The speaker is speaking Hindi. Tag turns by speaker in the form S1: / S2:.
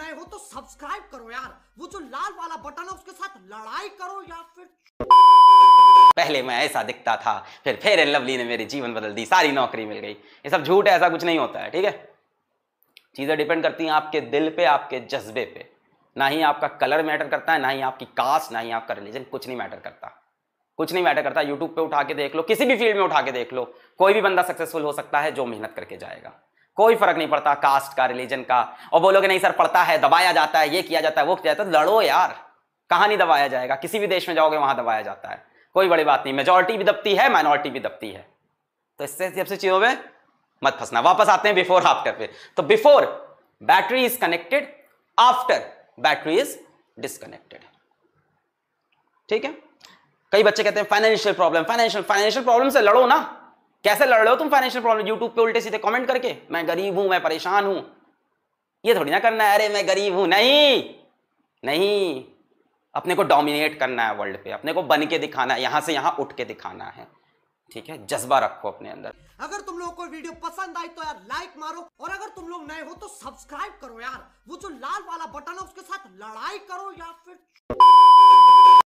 S1: नए हो तो सब्सक्राइब करो यार वो जो लाल वाला बटन है उसके साथ लड़ाई करो या फिर
S2: पहले मैं ऐसा दिखता था फिर फेर एंड लवली ने मेरे जीवन बदल दी सारी नौकरी मिल गई ये सब झूठ है ऐसा कुछ नहीं होता है ठीक है चीज़ें डिपेंड करती हैं आपके दिल पे आपके जज्बे पे ना ही आपका कलर मैटर करता है ना ही आपकी कास्ट ना ही आपका रिलीजन कुछ नहीं मैटर करता कुछ नहीं मैटर करता यूट्यूब पे उठा के देख लो किसी भी फील्ड में उठा के देख लो कोई भी बंदा सक्सेसफुल हो सकता है जो मेहनत करके जाएगा कोई फर्क नहीं पड़ता कास्ट का रिलीजन का और बोलोगे नहीं सर पड़ता है दबाया जाता है ये किया जाता है वो किया जाता है तो लड़ो यार कहाँ नहीं दबाया जाएगा किसी भी देश में जाओगे वहां दबाया जाता है कोई बड़ी बात नहीं मेजोरिटी भी दबती है माइनॉरिटी भी दबती है तो इससे सबसे चीजों में मत फंसना वापस आते हैं बिफोर आफ्टर पे तो before battery is connected after battery is disconnected ठीक है कई बच्चे कहते हैं financial problem financial financial problem से लड़ो ना कैसे लड़ रहे हो तुम फाइनेंशियल प्रॉब्लम यूट्यूब पे उल्टे सीधे कमेंट करके मैं गरीब हूं मैं परेशान हूं ये थोड़ी ना करना है अरे मैं गरीब हूं नहीं नहीं अपने को डोमिनेट करना है वर्ल्ड पे अपने को बन के दिखाना है यहां से यहां उठ के दिखाना है ठीक है जज्बा रखो अपने अंदर
S1: अगर तुम लोगों को वीडियो पसंद आई तो यार लाइक मारो और अगर तुम लोग नए हो तो सब्सक्राइब करो यार वो जो लाल वाला बटन है उसके साथ लड़ाई करो या फिर